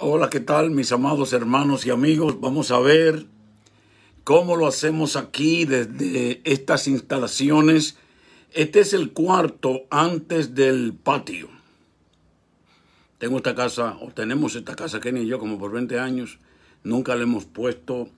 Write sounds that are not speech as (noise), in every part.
Hola, ¿qué tal mis amados hermanos y amigos? Vamos a ver cómo lo hacemos aquí desde estas instalaciones. Este es el cuarto antes del patio. Tengo esta casa, o tenemos esta casa, Kenny y yo, como por 20 años. Nunca le hemos puesto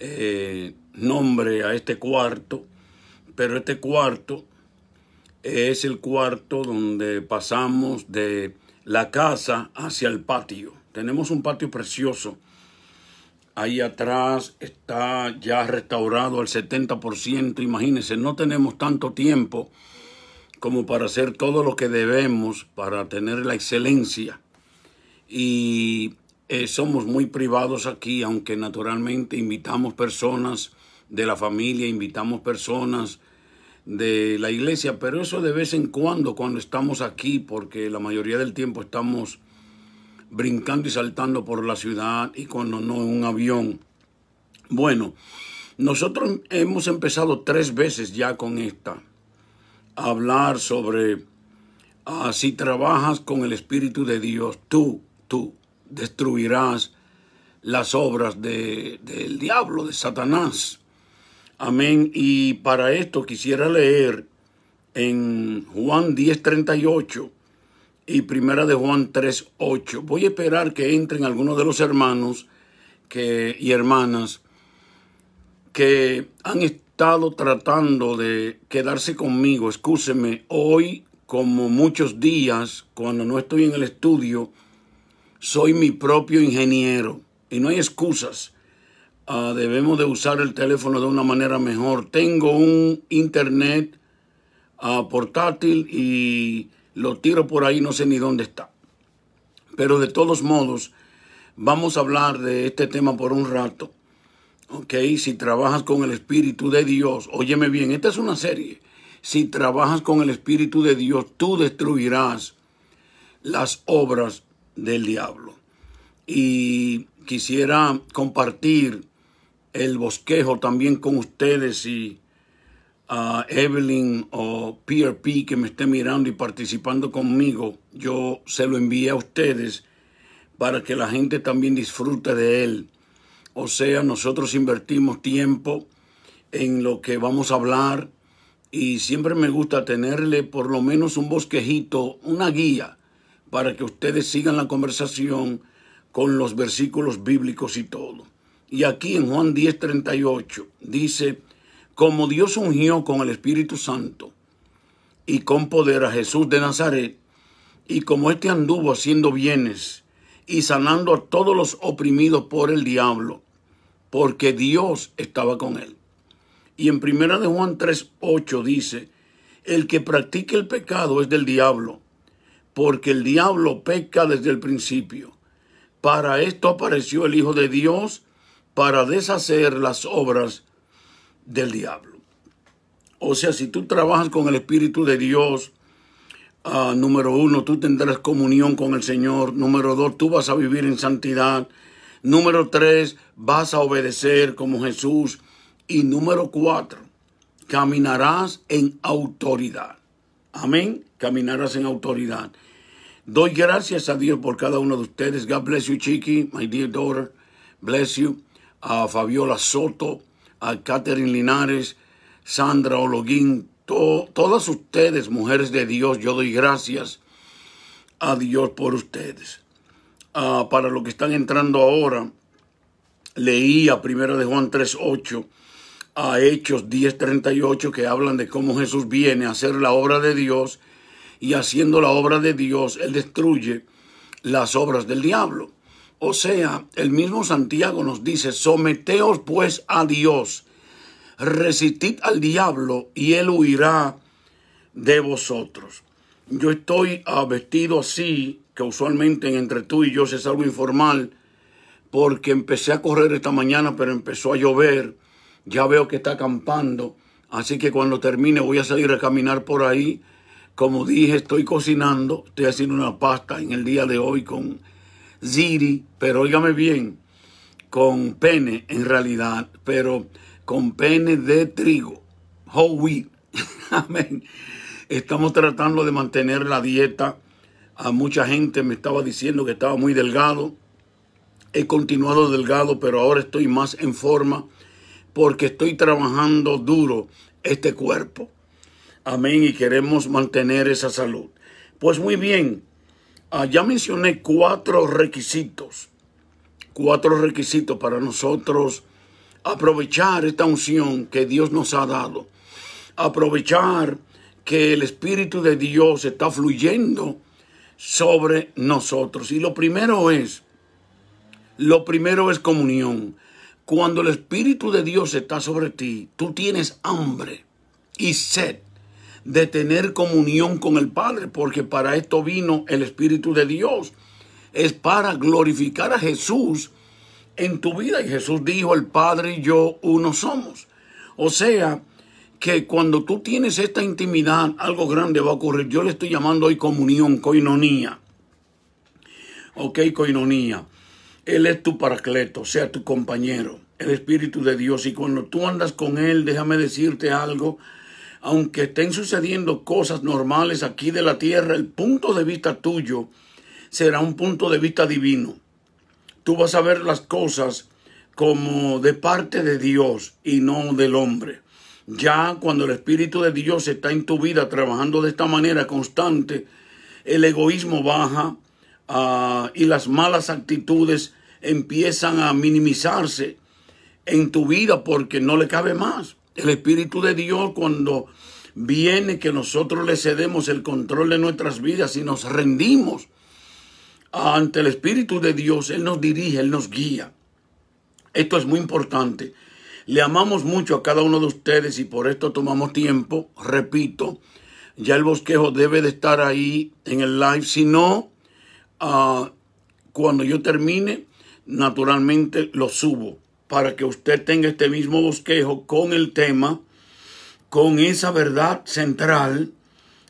eh, nombre a este cuarto, pero este cuarto es el cuarto donde pasamos de la casa hacia el patio. Tenemos un patio precioso. Ahí atrás está ya restaurado al 70%. Imagínense, no tenemos tanto tiempo como para hacer todo lo que debemos para tener la excelencia. Y eh, somos muy privados aquí, aunque naturalmente invitamos personas de la familia, invitamos personas de la iglesia, pero eso de vez en cuando, cuando estamos aquí, porque la mayoría del tiempo estamos brincando y saltando por la ciudad y cuando no en un avión. Bueno, nosotros hemos empezado tres veces ya con esta, hablar sobre ah, si trabajas con el Espíritu de Dios, tú, tú destruirás las obras de, del diablo, de Satanás. Amén. Y para esto quisiera leer en Juan 10:38 y Primera de Juan 3.8. Voy a esperar que entren algunos de los hermanos y hermanas que han estado tratando de quedarse conmigo. Excúsenme, hoy, como muchos días, cuando no estoy en el estudio, soy mi propio ingeniero y no hay excusas. Ah, debemos de usar el teléfono de una manera mejor. Tengo un internet ah, portátil y lo tiro por ahí, no sé ni dónde está. Pero de todos modos, vamos a hablar de este tema por un rato. Ok, si trabajas con el Espíritu de Dios, óyeme bien, esta es una serie. Si trabajas con el Espíritu de Dios, tú destruirás las obras del diablo. Y quisiera compartir el bosquejo también con ustedes y a Evelyn o PRP que me esté mirando y participando conmigo, yo se lo envié a ustedes para que la gente también disfrute de él. O sea, nosotros invertimos tiempo en lo que vamos a hablar y siempre me gusta tenerle por lo menos un bosquejito, una guía, para que ustedes sigan la conversación con los versículos bíblicos y todo. Y aquí en Juan 10:38 dice, como Dios ungió con el Espíritu Santo y con poder a Jesús de Nazaret, y como éste anduvo haciendo bienes y sanando a todos los oprimidos por el diablo, porque Dios estaba con él. Y en primera de Juan 3:8 dice, el que practique el pecado es del diablo, porque el diablo peca desde el principio. Para esto apareció el Hijo de Dios, para deshacer las obras del diablo. O sea, si tú trabajas con el Espíritu de Dios, ah, número uno, tú tendrás comunión con el Señor. Número dos, tú vas a vivir en santidad. Número tres, vas a obedecer como Jesús. Y número cuatro, caminarás en autoridad. Amén. Caminarás en autoridad. Doy gracias a Dios por cada uno de ustedes. God bless you, Chiqui, my dear daughter. Bless you. A ah, Fabiola Soto a Catherine Linares, Sandra Ologuín, todas ustedes, mujeres de Dios, yo doy gracias a Dios por ustedes. Ah, para los que están entrando ahora, leí a de Juan 3.8, a Hechos 10.38, que hablan de cómo Jesús viene a hacer la obra de Dios y haciendo la obra de Dios, Él destruye las obras del diablo. O sea, el mismo Santiago nos dice, someteos pues a Dios, resistid al diablo y él huirá de vosotros. Yo estoy ah, vestido así, que usualmente entre tú y yo es algo informal, porque empecé a correr esta mañana, pero empezó a llover. Ya veo que está acampando, así que cuando termine voy a salir a caminar por ahí. Como dije, estoy cocinando, estoy haciendo una pasta en el día de hoy con Ziri, pero óigame bien, con pene en realidad, pero con pene de trigo, whole wheat. (laughs) Amén. Estamos tratando de mantener la dieta. A mucha gente me estaba diciendo que estaba muy delgado. He continuado delgado, pero ahora estoy más en forma porque estoy trabajando duro este cuerpo. Amén. Y queremos mantener esa salud. Pues muy bien, Ah, ya mencioné cuatro requisitos, cuatro requisitos para nosotros aprovechar esta unción que Dios nos ha dado, aprovechar que el Espíritu de Dios está fluyendo sobre nosotros. Y lo primero es, lo primero es comunión. Cuando el Espíritu de Dios está sobre ti, tú tienes hambre y sed de tener comunión con el Padre, porque para esto vino el Espíritu de Dios. Es para glorificar a Jesús en tu vida. Y Jesús dijo, el Padre y yo uno somos. O sea, que cuando tú tienes esta intimidad, algo grande va a ocurrir. Yo le estoy llamando hoy comunión, coinonía. Ok, coinonía. Él es tu paracleto, o sea, tu compañero, el Espíritu de Dios. Y cuando tú andas con Él, déjame decirte algo, aunque estén sucediendo cosas normales aquí de la tierra, el punto de vista tuyo será un punto de vista divino. Tú vas a ver las cosas como de parte de Dios y no del hombre. Ya cuando el Espíritu de Dios está en tu vida trabajando de esta manera constante, el egoísmo baja ah, y las malas actitudes empiezan a minimizarse en tu vida porque no le cabe más. El Espíritu de Dios cuando viene que nosotros le cedemos el control de nuestras vidas y nos rendimos ante el Espíritu de Dios, Él nos dirige, Él nos guía. Esto es muy importante. Le amamos mucho a cada uno de ustedes y por esto tomamos tiempo. Repito, ya el bosquejo debe de estar ahí en el live. Si no, ah, cuando yo termine, naturalmente lo subo para que usted tenga este mismo bosquejo con el tema, con esa verdad central,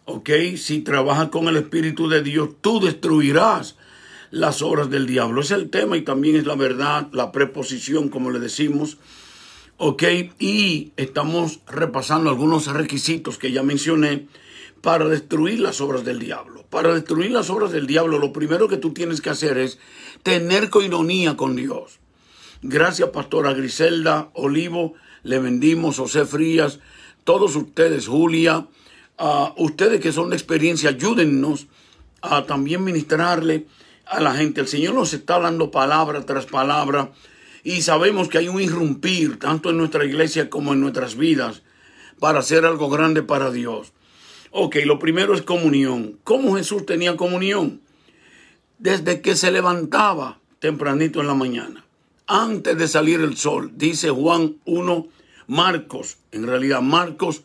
¿ok? Si trabajas con el Espíritu de Dios, tú destruirás las obras del diablo. Es el tema y también es la verdad, la preposición, como le decimos, ¿ok? Y estamos repasando algunos requisitos que ya mencioné para destruir las obras del diablo. Para destruir las obras del diablo, lo primero que tú tienes que hacer es tener coinonía con Dios. Gracias, pastora Griselda Olivo. Le vendimos José Frías. Todos ustedes, Julia. a ustedes que son de experiencia, ayúdennos a también ministrarle a la gente. El Señor nos está dando palabra tras palabra y sabemos que hay un irrumpir tanto en nuestra iglesia como en nuestras vidas para hacer algo grande para Dios. Ok, lo primero es comunión. ¿Cómo Jesús tenía comunión? Desde que se levantaba tempranito en la mañana antes de salir el sol, dice Juan 1, Marcos, en realidad Marcos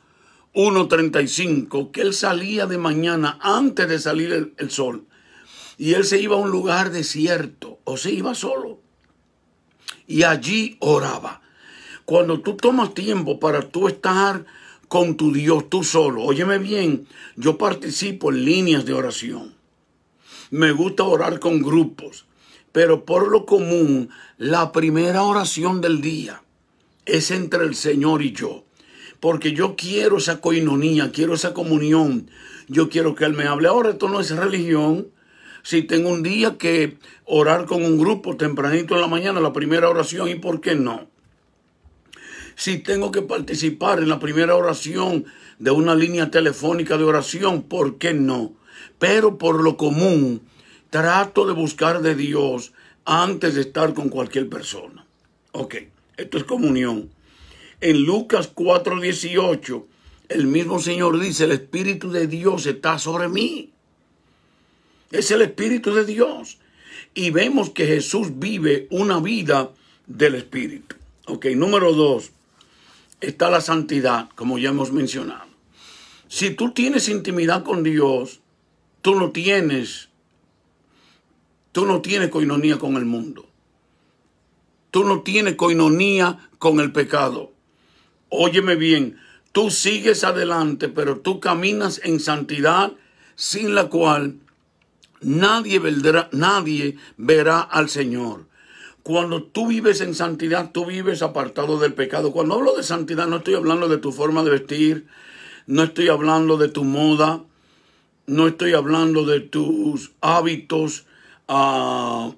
1.35, que él salía de mañana antes de salir el, el, sol y él se iba a un lugar desierto o se iba solo y allí oraba. Cuando tú tomas tiempo para tú estar con tu Dios tú solo, óyeme bien, yo participo en líneas de oración. Me gusta orar con grupos. Pero por lo común, la primera oración del día es entre el Señor y yo. Porque yo quiero esa coinonía, quiero esa comunión. Yo quiero que Él me hable. Ahora, esto no es religión. Si tengo un día que orar con un grupo tempranito en la mañana, la primera oración, ¿y por qué no? si tengo que participar en la primera oración de una línea telefónica de oración, ¿por qué no? Pero por lo común, trato de buscar de Dios antes de estar con cualquier persona. Ok, esto es comunión. En Lucas 4:18, el mismo Señor dice, el Espíritu de Dios está sobre mí. Es el Espíritu de Dios. Y vemos que Jesús vive una vida del Espíritu. Ok, número dos, está la santidad, como ya hemos mencionado. Si tú tienes intimidad con Dios, tú lo tienes Tú no tienes coinonía con el mundo. Tú no tienes coinonía con el pecado. Óyeme bien, tú sigues adelante, pero tú caminas en santidad sin la cual nadie verá, nadie verá al Señor. Cuando tú vives en santidad, tú vives apartado del pecado. Cuando hablo de santidad, no estoy hablando de tu forma de vestir, no estoy hablando de tu moda, no estoy hablando de tus hábitos, Ah,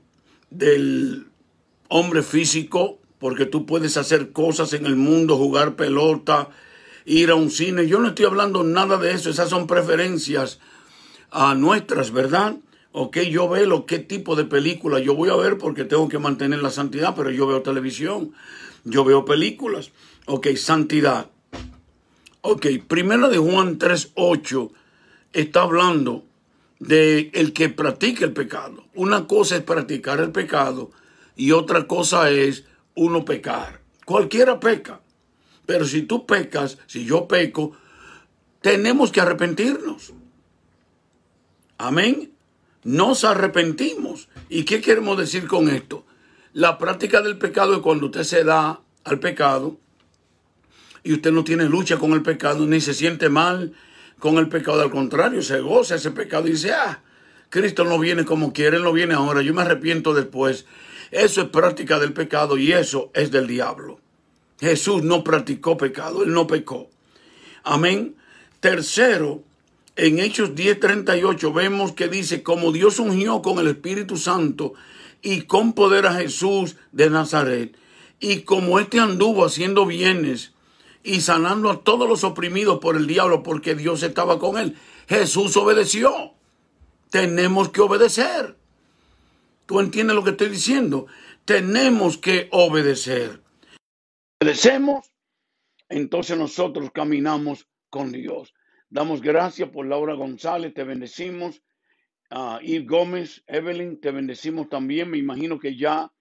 del hombre físico, porque tú puedes hacer cosas en el mundo, jugar pelota, ir a un cine. Yo no estoy hablando nada de eso, esas son preferencias a ah, nuestras, ¿verdad? Ok, yo veo qué tipo de película yo voy a ver porque tengo que mantener la santidad, pero yo veo televisión, yo veo películas. Ok, santidad. Ok, primera de Juan 3.8 está hablando de el que practica el pecado. Una cosa es practicar el pecado y otra cosa es uno pecar. Cualquiera peca, pero si tú pecas, si yo peco, tenemos que arrepentirnos. Amén. Nos arrepentimos. ¿Y qué queremos decir con esto? La práctica del pecado es cuando usted se da al pecado y usted no tiene lucha con el pecado, ni se siente mal, con el pecado. Al contrario, se goza ese pecado y dice, ah, Cristo no viene como quiere, lo no viene ahora, yo me arrepiento después. Eso es práctica del pecado y eso es del diablo. Jesús no practicó pecado, Él no pecó. Amén. Tercero, en Hechos 10:38 vemos que dice, como Dios ungió con el Espíritu Santo y con poder a Jesús de Nazaret, y como éste anduvo haciendo bienes y sanando a todos los oprimidos por el diablo porque Dios estaba con él. Jesús obedeció. Tenemos que obedecer. ¿Tú entiendes lo que estoy diciendo? Tenemos que obedecer. Obedecemos, entonces nosotros caminamos con Dios. Damos gracias por Laura González, te bendecimos. Y ah, Yves Gómez, Evelyn, te bendecimos también. Me imagino que ya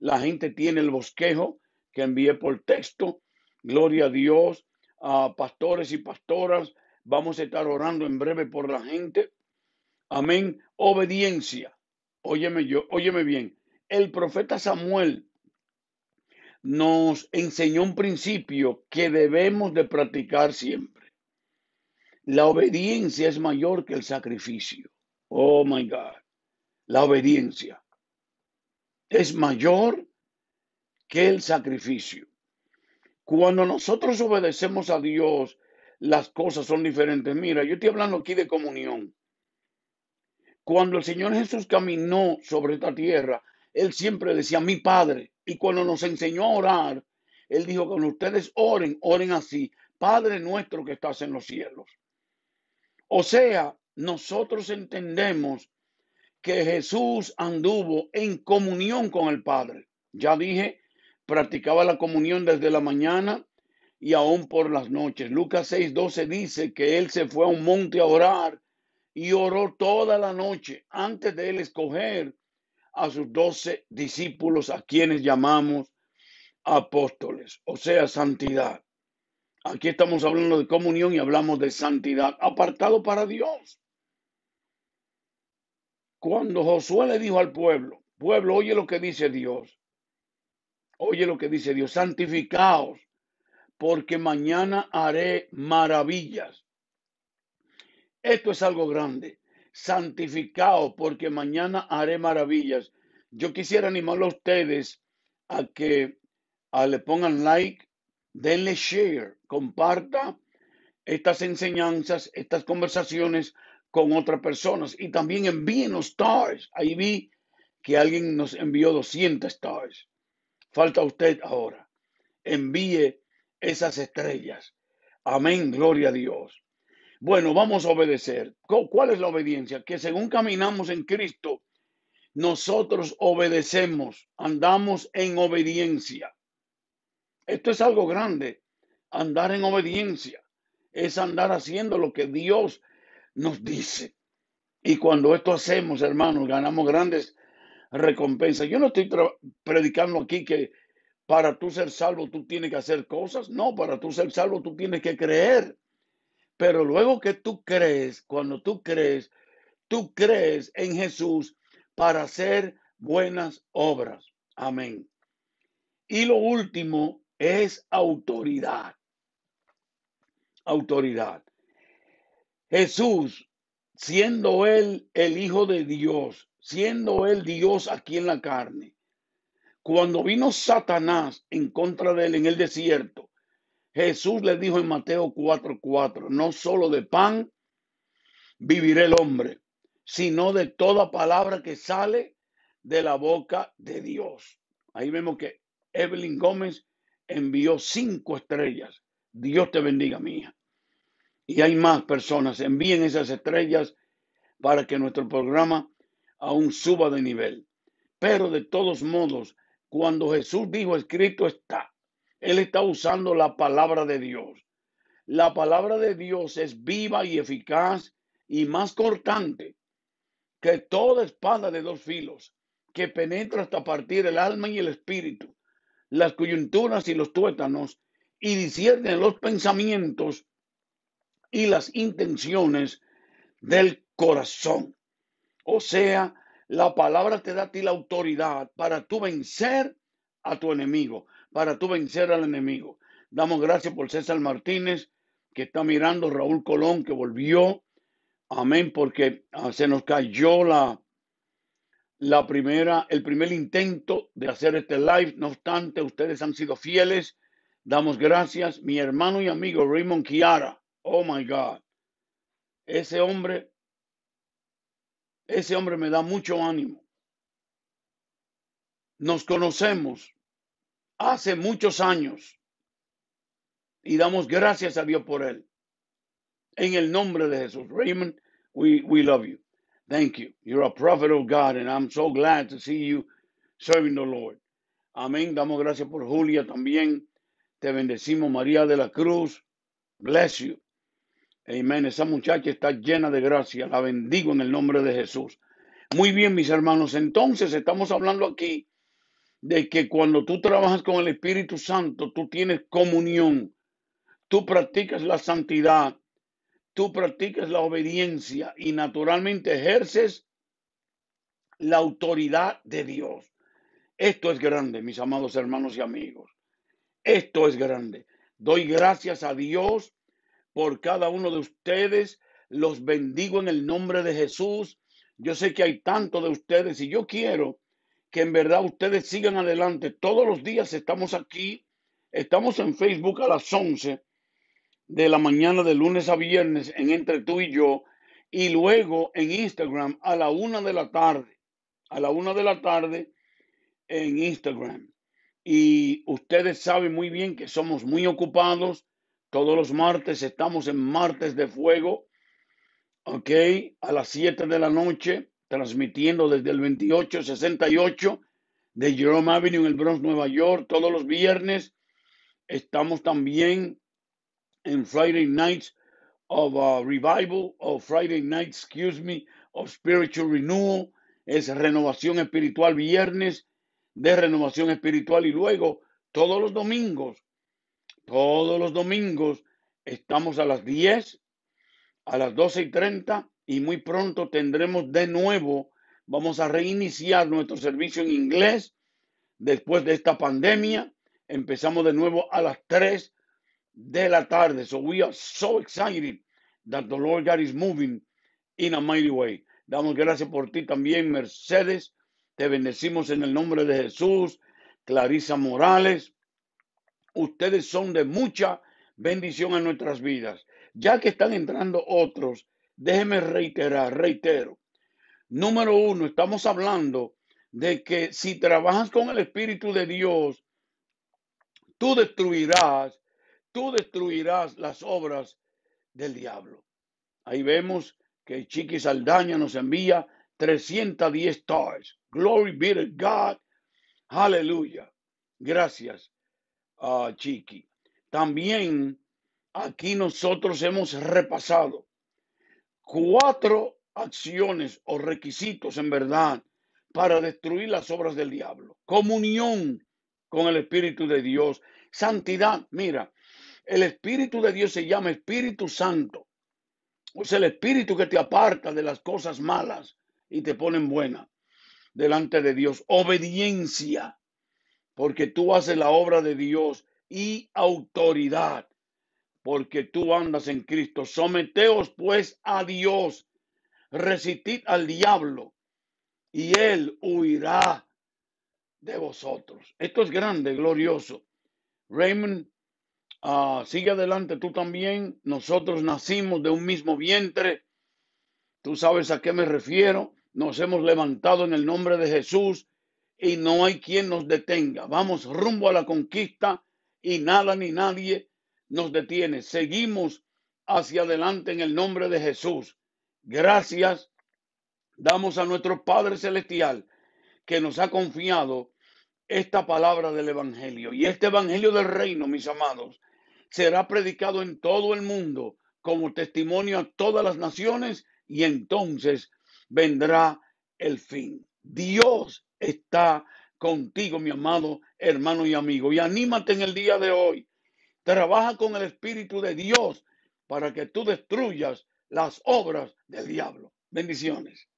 la gente tiene el bosquejo que envié por texto. Gloria a Dios. a pastores y pastoras, vamos a estar orando en breve por la gente. Amén. Obediencia. Óyeme yo, óyeme bien. El profeta Samuel nos enseñó un principio que debemos de practicar siempre. La obediencia es mayor que el sacrificio. Oh my God. La obediencia es mayor que el sacrificio. Cuando nosotros obedecemos a Dios, las cosas son diferentes. Mira, yo estoy hablando aquí de comunión. Cuando el Señor Jesús caminó sobre esta tierra, Él siempre decía, mi Padre. Y cuando nos enseñó a orar, Él dijo, cuando ustedes oren, oren así, Padre nuestro que estás en los cielos. O sea, nosotros entendemos que Jesús anduvo en comunión con el Padre. Ya dije practicaba la comunión desde la mañana y aún por las noches. Lucas 6:12 dice que él se fue a un monte a orar y oró toda la noche antes de él escoger a sus doce discípulos a quienes llamamos apóstoles, o sea, santidad. Aquí estamos hablando de comunión y hablamos de santidad, apartado para Dios. Cuando Josué le dijo al pueblo, pueblo, oye lo que dice Dios, Oye lo que dice Dios, santificaos, porque mañana haré maravillas. Esto es algo grande. Santificaos, porque mañana haré maravillas. Yo quisiera animar a ustedes a que le pongan like, denle share, comparta estas enseñanzas, estas conversaciones con otras personas y también envíen los stars. Ahí vi que alguien nos envió 200 stars. Falta usted ahora. Envíe esas estrellas. Amén, gloria a Dios. Bueno, vamos a obedecer. ¿Cuál es la obediencia? Que según caminamos en Cristo, nosotros obedecemos, andamos en obediencia. Esto es algo grande. Andar en obediencia es andar haciendo lo que Dios nos dice. Y cuando esto hacemos, hermanos, ganamos grandes recompensa. Yo no estoy predicando aquí que para tú ser salvo tú tienes que hacer cosas. No, para tú ser salvo tú tienes que creer. Pero luego que tú crees, cuando tú crees, tú crees en Jesús para hacer buenas obras. Amén. Y lo último es autoridad. Autoridad. Jesús, siendo él el Hijo de Dios, siendo él Dios aquí en la carne. Cuando vino Satanás en contra de él en el desierto, Jesús le dijo en Mateo 4:4, no solo de pan vivirá el hombre, sino de toda palabra que sale de la boca de Dios. Ahí vemos que Evelyn Gómez envió cinco estrellas. Dios te bendiga, mía. Y hay más personas. Envíen esas estrellas para que nuestro programa aún suba de nivel. Pero de todos modos, cuando Jesús dijo, escrito está, Él está usando la palabra de Dios. La palabra de Dios es viva y eficaz y más cortante que toda espada de dos filos, que penetra hasta partir el alma y el espíritu, las coyunturas y los tuétanos, y discierne los pensamientos y las intenciones del corazón. O sea, la palabra te da a ti la autoridad para tú vencer a tu enemigo, para tú vencer al enemigo. Damos gracias por César Martínez, que está mirando, Raúl Colón, que volvió. Amén, porque ah, se nos cayó la, la primera, el primer intento de hacer este live. No obstante, ustedes han sido fieles. Damos gracias. Mi hermano y amigo Raymond Kiara. Oh my God. Ese hombre ese hombre me da mucho ánimo. Nos conocemos hace muchos años y damos gracias a Dios por él. En el nombre de Jesús. Raymond, we, we love you. Thank you. You're a prophet of God, and I'm so glad to see you serving the Lord. Amén. Damos gracias por Julia también. Te bendecimos, María de la Cruz. Bless you. Amén. Esa muchacha está llena de gracia. La bendigo en el nombre de Jesús. Muy bien, mis hermanos. Entonces estamos hablando aquí de que cuando tú trabajas con el Espíritu Santo, tú tienes comunión. Tú practicas la santidad. Tú practicas la obediencia y naturalmente ejerces la autoridad de Dios. Esto es grande, mis amados hermanos y amigos. Esto es grande. Doy gracias a Dios por cada uno de ustedes. Los bendigo en el nombre de Jesús. Yo sé que hay tanto de ustedes y yo quiero que en verdad ustedes sigan adelante. Todos los días estamos aquí. Estamos en Facebook a las 11 de la mañana de lunes a viernes en Entre tú y yo. Y luego en Instagram a la una de la tarde. A la una de la tarde en Instagram. Y ustedes saben muy bien que somos muy ocupados todos los martes estamos en Martes de Fuego, ¿ok? A las 7 de la noche, transmitiendo desde el 2868 de Jerome Avenue en el Bronx, Nueva York. Todos los viernes estamos también en Friday Nights of uh, Revival, o Friday Nights, excuse me, of Spiritual Renewal. Es renovación espiritual viernes de renovación espiritual y luego todos los domingos todos los domingos estamos a las 10, a las 12 y 30 y muy pronto tendremos de nuevo, vamos a reiniciar nuestro servicio en inglés después de esta pandemia. Empezamos de nuevo a las 3 de la tarde. So we are so excited that the Lord God is moving in a mighty way. Damos gracias por ti también, Mercedes. Te bendecimos en el nombre de Jesús. Clarisa Morales, ustedes son de mucha bendición a nuestras vidas. Ya que están entrando otros, Déjeme reiterar, reitero. Número uno, estamos hablando de que si trabajas con el Espíritu de Dios, tú destruirás, tú destruirás las obras del diablo. Ahí vemos que Chiqui Saldaña nos envía 310 stars. Glory be to God. Aleluya. Gracias. Ah, chiqui. También aquí nosotros hemos repasado cuatro acciones o requisitos en verdad para destruir las obras del diablo. Comunión con el Espíritu de Dios. Santidad, mira, el Espíritu de Dios se llama Espíritu Santo. Es el Espíritu que te aparta de las cosas malas y te ponen buena delante de Dios. Obediencia porque tú haces la obra de Dios y autoridad, porque tú andas en Cristo. Someteos pues a Dios, resistid al diablo y él huirá de vosotros. Esto es grande, glorioso. Raymond, ah, sigue adelante tú también. Nosotros nacimos de un mismo vientre. Tú sabes a qué me refiero. Nos hemos levantado en el nombre de Jesús y no hay quien nos detenga. Vamos rumbo a la conquista y nada ni nadie nos detiene. Seguimos hacia adelante en el nombre de Jesús. Gracias damos a nuestro Padre Celestial que nos ha confiado esta palabra del Evangelio. Y este Evangelio del Reino, mis amados, será predicado en todo el mundo como testimonio a todas las naciones y entonces vendrá el fin. Dios está contigo, mi amado hermano y amigo. Y anímate en el día de hoy. Trabaja con el Espíritu de Dios para que tú destruyas las obras del diablo. Bendiciones.